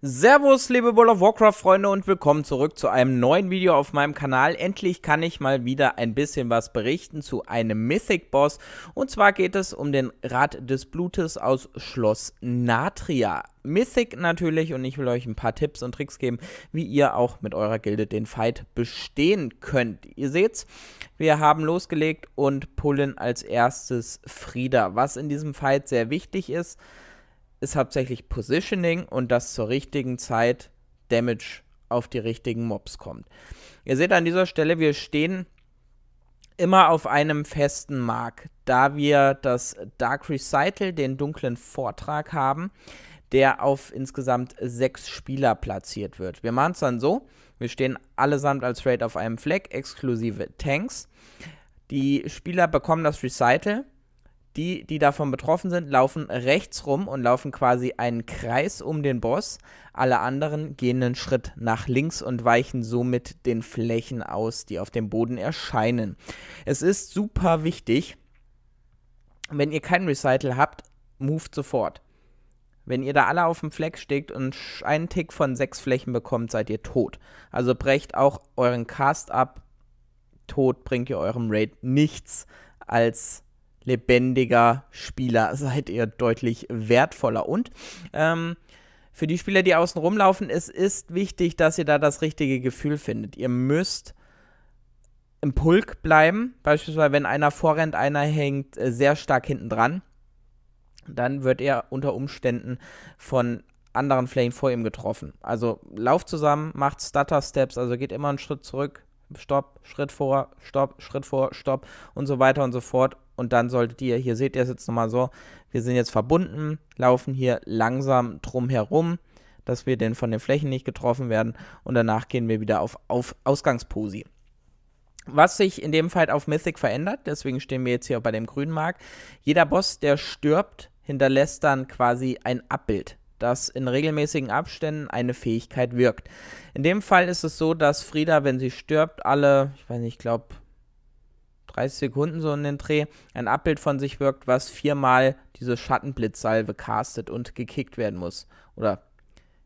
Servus, liebe World of Warcraft-Freunde und willkommen zurück zu einem neuen Video auf meinem Kanal. Endlich kann ich mal wieder ein bisschen was berichten zu einem Mythic-Boss. Und zwar geht es um den Rat des Blutes aus Schloss Natria. Mythic natürlich und ich will euch ein paar Tipps und Tricks geben, wie ihr auch mit eurer Gilde den Fight bestehen könnt. Ihr seht's, wir haben losgelegt und pullen als erstes Frieda, was in diesem Fight sehr wichtig ist ist hauptsächlich Positioning und dass zur richtigen Zeit Damage auf die richtigen Mobs kommt. Ihr seht an dieser Stelle, wir stehen immer auf einem festen Mark, da wir das Dark Recital, den dunklen Vortrag haben, der auf insgesamt sechs Spieler platziert wird. Wir machen es dann so, wir stehen allesamt als Raid auf einem Fleck, exklusive Tanks. Die Spieler bekommen das Recital, die, die davon betroffen sind, laufen rechts rum und laufen quasi einen Kreis um den Boss. Alle anderen gehen einen Schritt nach links und weichen somit den Flächen aus, die auf dem Boden erscheinen. Es ist super wichtig, wenn ihr kein Recital habt, moved sofort. Wenn ihr da alle auf dem Fleck steckt und einen Tick von sechs Flächen bekommt, seid ihr tot. Also brecht auch euren Cast ab. Tot bringt ihr eurem Raid nichts als lebendiger Spieler seid ihr deutlich wertvoller. Und ähm, für die Spieler, die außen rumlaufen, es ist wichtig, dass ihr da das richtige Gefühl findet. Ihr müsst im Pulk bleiben, beispielsweise wenn einer vorrennt, einer hängt äh, sehr stark hinten dran, dann wird er unter Umständen von anderen Flächen vor ihm getroffen. Also lauft zusammen, macht Stutter Steps, also geht immer einen Schritt zurück, Stopp, Schritt vor, Stopp, Schritt vor, Stopp und so weiter und so fort, und dann solltet ihr, hier seht ihr es jetzt nochmal so, wir sind jetzt verbunden, laufen hier langsam drum herum, dass wir denn von den Flächen nicht getroffen werden und danach gehen wir wieder auf, auf Ausgangsposi. Was sich in dem Fall auf Mythic verändert, deswegen stehen wir jetzt hier bei dem grünen Mark, jeder Boss, der stirbt, hinterlässt dann quasi ein Abbild das in regelmäßigen Abständen eine Fähigkeit wirkt. In dem Fall ist es so, dass Frida, wenn sie stirbt, alle, ich weiß nicht, ich glaube 30 Sekunden so in den Dreh, ein Abbild von sich wirkt, was viermal diese Schattenblitzsalve castet und gekickt werden muss. Oder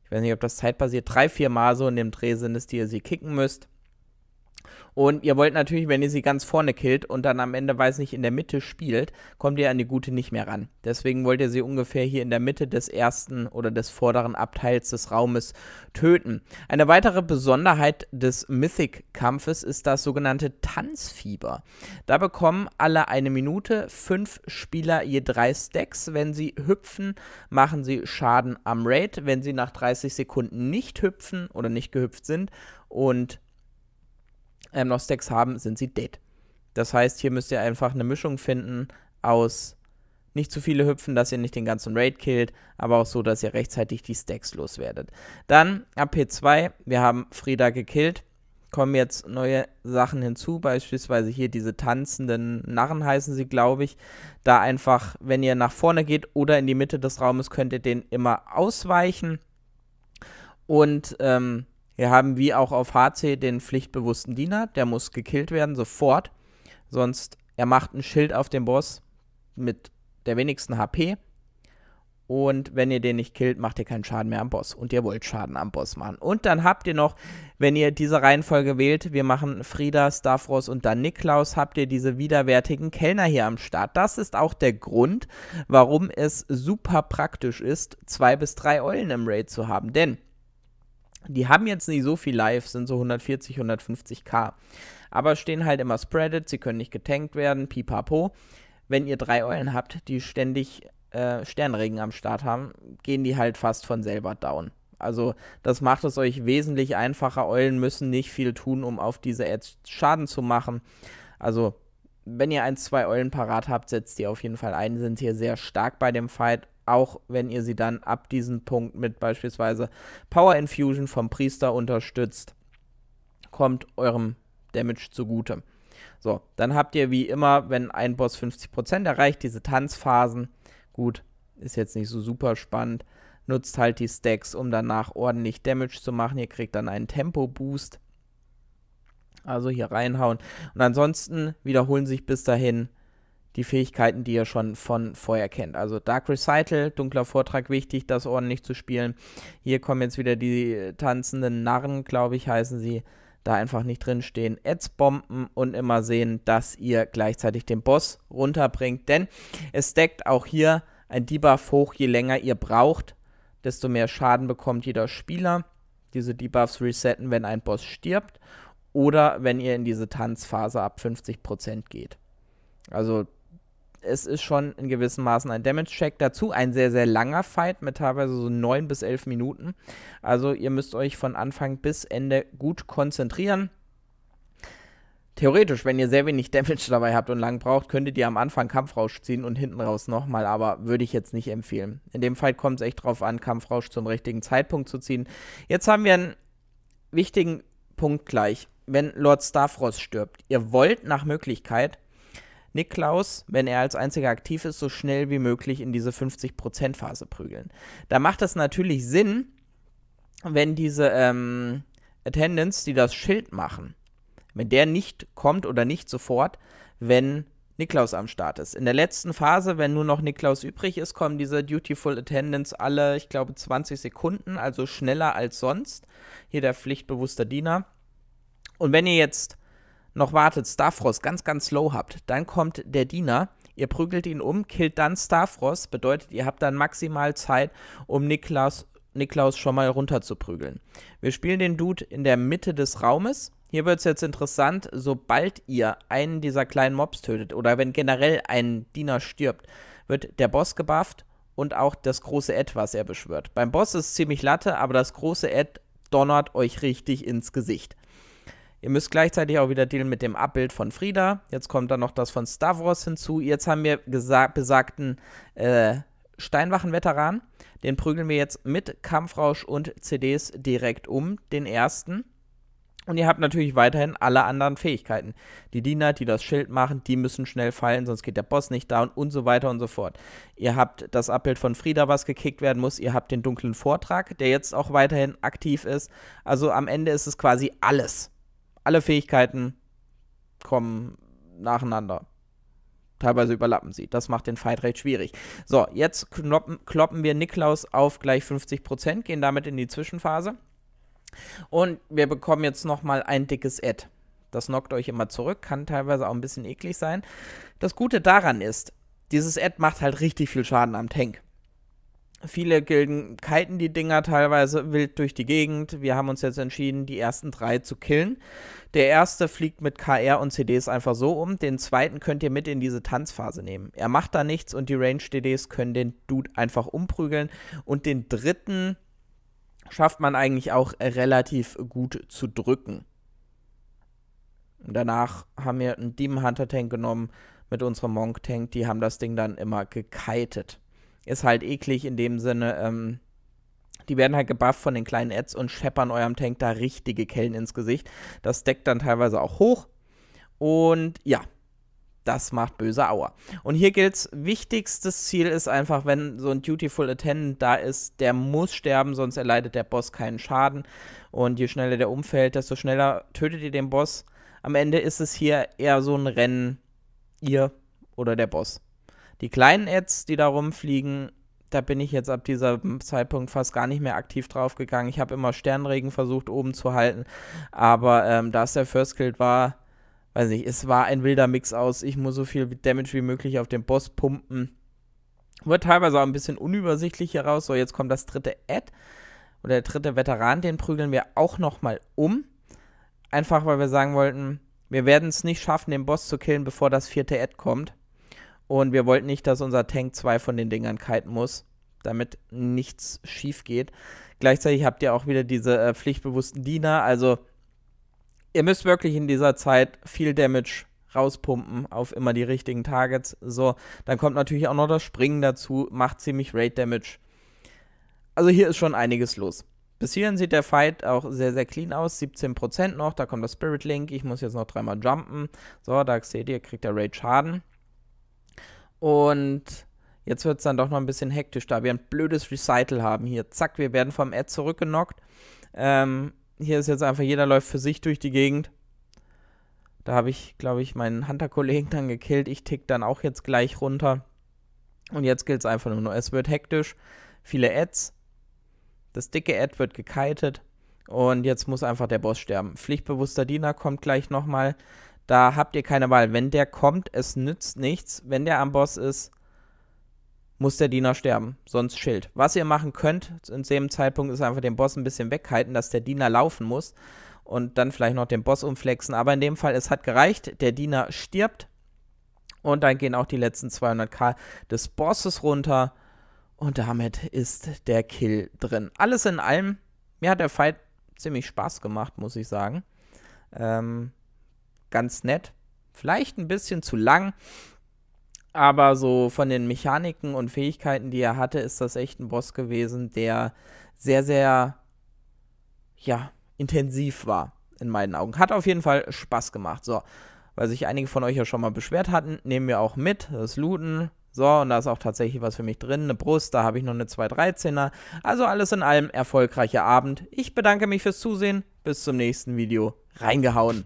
ich weiß nicht, ob das zeitbasiert, drei, viermal so in dem Dreh sind es, die ihr sie kicken müsst. Und ihr wollt natürlich, wenn ihr sie ganz vorne killt und dann am Ende, weiß nicht, in der Mitte spielt, kommt ihr an die gute nicht mehr ran. Deswegen wollt ihr sie ungefähr hier in der Mitte des ersten oder des vorderen Abteils des Raumes töten. Eine weitere Besonderheit des Mythic-Kampfes ist das sogenannte Tanzfieber. Da bekommen alle eine Minute fünf Spieler je drei Stacks. Wenn sie hüpfen, machen sie Schaden am Raid. Wenn sie nach 30 Sekunden nicht hüpfen oder nicht gehüpft sind und ähm, noch Stacks haben, sind sie dead. Das heißt, hier müsst ihr einfach eine Mischung finden aus nicht zu viele hüpfen, dass ihr nicht den ganzen Raid killt, aber auch so, dass ihr rechtzeitig die Stacks loswerdet. Dann ap 2 wir haben Frieda gekillt, kommen jetzt neue Sachen hinzu, beispielsweise hier diese tanzenden Narren heißen sie, glaube ich. Da einfach, wenn ihr nach vorne geht oder in die Mitte des Raumes, könnt ihr den immer ausweichen. Und ähm, wir haben wie auch auf HC den pflichtbewussten Diener, der muss gekillt werden, sofort. Sonst, er macht ein Schild auf den Boss mit der wenigsten HP. Und wenn ihr den nicht killt, macht ihr keinen Schaden mehr am Boss. Und ihr wollt Schaden am Boss machen. Und dann habt ihr noch, wenn ihr diese Reihenfolge wählt, wir machen Frieda, Stavros und dann Niklaus, habt ihr diese widerwärtigen Kellner hier am Start. Das ist auch der Grund, warum es super praktisch ist, zwei bis drei Eulen im Raid zu haben. Denn die haben jetzt nicht so viel Live, sind so 140, 150k. Aber stehen halt immer spreadet, sie können nicht getankt werden, pipapo. Wenn ihr drei Eulen habt, die ständig äh, Sternregen am Start haben, gehen die halt fast von selber down. Also das macht es euch wesentlich einfacher. Eulen müssen nicht viel tun, um auf diese Ads Schaden zu machen. Also wenn ihr ein, zwei Eulen parat habt, setzt die auf jeden Fall ein. Sind hier sehr stark bei dem Fight auch wenn ihr sie dann ab diesem Punkt mit beispielsweise Power Infusion vom Priester unterstützt, kommt eurem Damage zugute. So, dann habt ihr wie immer, wenn ein Boss 50% erreicht, diese Tanzphasen. Gut, ist jetzt nicht so super spannend. Nutzt halt die Stacks, um danach ordentlich Damage zu machen. Ihr kriegt dann einen Tempo-Boost. Also hier reinhauen. Und ansonsten wiederholen sich bis dahin die Fähigkeiten, die ihr schon von vorher kennt. Also Dark Recital, dunkler Vortrag, wichtig, das ordentlich zu spielen. Hier kommen jetzt wieder die tanzenden Narren, glaube ich, heißen sie. Da einfach nicht drinstehen. Ads bomben und immer sehen, dass ihr gleichzeitig den Boss runterbringt. Denn es deckt auch hier ein Debuff hoch. Je länger ihr braucht, desto mehr Schaden bekommt jeder Spieler. Diese Debuffs resetten, wenn ein Boss stirbt. Oder wenn ihr in diese Tanzphase ab 50% geht. Also es ist schon in gewissem Maßen ein Damage-Check. Dazu ein sehr, sehr langer Fight mit teilweise so 9 bis 11 Minuten. Also ihr müsst euch von Anfang bis Ende gut konzentrieren. Theoretisch, wenn ihr sehr wenig Damage dabei habt und lang braucht, könntet ihr am Anfang Kampfrausch ziehen und hinten raus nochmal, aber würde ich jetzt nicht empfehlen. In dem Fight kommt es echt drauf an, Kampfrausch zum richtigen Zeitpunkt zu ziehen. Jetzt haben wir einen wichtigen Punkt gleich. Wenn Lord Starfrost stirbt, ihr wollt nach Möglichkeit Niklaus, wenn er als einziger aktiv ist, so schnell wie möglich in diese 50%-Phase prügeln. Da macht das natürlich Sinn, wenn diese ähm, Attendants, die das Schild machen, wenn der nicht kommt oder nicht sofort, wenn Niklaus am Start ist. In der letzten Phase, wenn nur noch Niklaus übrig ist, kommen diese Dutiful Attendants alle, ich glaube, 20 Sekunden, also schneller als sonst. Hier der pflichtbewusste Diener. Und wenn ihr jetzt noch wartet, Starfrost ganz, ganz slow habt, dann kommt der Diener, ihr prügelt ihn um, killt dann Starfrost, bedeutet, ihr habt dann maximal Zeit, um Niklas, Niklaus schon mal runter zu prügeln. Wir spielen den Dude in der Mitte des Raumes. Hier wird es jetzt interessant, sobald ihr einen dieser kleinen Mobs tötet oder wenn generell ein Diener stirbt, wird der Boss gebufft und auch das große Ed, was er beschwört. Beim Boss ist es ziemlich latte, aber das große Ed donnert euch richtig ins Gesicht. Ihr müsst gleichzeitig auch wieder dealen mit dem Abbild von Frieda. Jetzt kommt dann noch das von Stavros hinzu. Jetzt haben wir besagten äh, Steinwachen-Veteran. Den prügeln wir jetzt mit Kampfrausch und CDs direkt um, den ersten. Und ihr habt natürlich weiterhin alle anderen Fähigkeiten. Die Diener, die das Schild machen, die müssen schnell fallen, sonst geht der Boss nicht down und so weiter und so fort. Ihr habt das Abbild von Frieda, was gekickt werden muss. Ihr habt den dunklen Vortrag, der jetzt auch weiterhin aktiv ist. Also am Ende ist es quasi alles alle Fähigkeiten kommen nacheinander. Teilweise überlappen sie. Das macht den Fight recht schwierig. So, jetzt kloppen, kloppen wir Niklaus auf gleich 50%, gehen damit in die Zwischenphase. Und wir bekommen jetzt nochmal ein dickes Ad. Das knockt euch immer zurück, kann teilweise auch ein bisschen eklig sein. Das Gute daran ist, dieses Ad macht halt richtig viel Schaden am Tank. Viele Gilden kiten die Dinger teilweise wild durch die Gegend. Wir haben uns jetzt entschieden, die ersten drei zu killen. Der erste fliegt mit KR und CDs einfach so um. Den zweiten könnt ihr mit in diese Tanzphase nehmen. Er macht da nichts und die Range-DDs können den Dude einfach umprügeln. Und den dritten schafft man eigentlich auch relativ gut zu drücken. Danach haben wir einen Demon Hunter Tank genommen mit unserem Monk Tank. Die haben das Ding dann immer gekitet ist halt eklig in dem Sinne, ähm, die werden halt gebufft von den kleinen Ads und scheppern eurem Tank da richtige Kellen ins Gesicht. Das deckt dann teilweise auch hoch. Und ja, das macht böse Aua. Und hier gilt's, wichtigstes Ziel ist einfach, wenn so ein Dutiful Attendant da ist, der muss sterben, sonst erleidet der Boss keinen Schaden. Und je schneller der umfällt, desto schneller tötet ihr den Boss. Am Ende ist es hier eher so ein Rennen, ihr oder der Boss. Die kleinen Ads, die da rumfliegen, da bin ich jetzt ab diesem Zeitpunkt fast gar nicht mehr aktiv draufgegangen. Ich habe immer Sternregen versucht oben zu halten, aber ähm, da es der First Kill war, weiß ich, es war ein wilder Mix aus. Ich muss so viel Damage wie möglich auf den Boss pumpen. Wird teilweise auch ein bisschen unübersichtlich hier raus. So, jetzt kommt das dritte Ad oder der dritte Veteran, den prügeln wir auch nochmal um. Einfach weil wir sagen wollten, wir werden es nicht schaffen, den Boss zu killen, bevor das vierte Ad kommt. Und wir wollten nicht, dass unser Tank zwei von den Dingern kiten muss, damit nichts schief geht. Gleichzeitig habt ihr auch wieder diese äh, pflichtbewussten Diener. Also ihr müsst wirklich in dieser Zeit viel Damage rauspumpen auf immer die richtigen Targets. So, dann kommt natürlich auch noch das Springen dazu, macht ziemlich Raid Damage. Also hier ist schon einiges los. Bis hierhin sieht der Fight auch sehr, sehr clean aus. 17% noch, da kommt das Spirit Link. Ich muss jetzt noch dreimal jumpen. So, da seht ihr, kriegt der Raid Schaden. Und jetzt wird es dann doch noch ein bisschen hektisch, da wir ein blödes Recital haben hier. Zack, wir werden vom Ad zurückgenockt. Ähm, hier ist jetzt einfach, jeder läuft für sich durch die Gegend. Da habe ich, glaube ich, meinen Hunter-Kollegen dann gekillt. Ich tick dann auch jetzt gleich runter. Und jetzt gilt es einfach nur noch. Es wird hektisch. Viele Ads. Das dicke Ad wird gekitet. Und jetzt muss einfach der Boss sterben. Pflichtbewusster Diener kommt gleich nochmal. Da habt ihr keine Wahl. Wenn der kommt, es nützt nichts. Wenn der am Boss ist, muss der Diener sterben, sonst Schild. Was ihr machen könnt in dem Zeitpunkt ist einfach den Boss ein bisschen weghalten, dass der Diener laufen muss und dann vielleicht noch den Boss umflexen. Aber in dem Fall, es hat gereicht, der Diener stirbt und dann gehen auch die letzten 200k des Bosses runter und damit ist der Kill drin. Alles in allem, mir hat der Fight ziemlich Spaß gemacht, muss ich sagen. Ähm, ganz nett. Vielleicht ein bisschen zu lang, aber so von den Mechaniken und Fähigkeiten, die er hatte, ist das echt ein Boss gewesen, der sehr, sehr, ja, intensiv war, in meinen Augen. Hat auf jeden Fall Spaß gemacht. So, weil sich einige von euch ja schon mal beschwert hatten, nehmen wir auch mit, das Looten. So, und da ist auch tatsächlich was für mich drin. Eine Brust, da habe ich noch eine 213er. Also alles in allem erfolgreicher Abend. Ich bedanke mich fürs Zusehen. Bis zum nächsten Video. Reingehauen.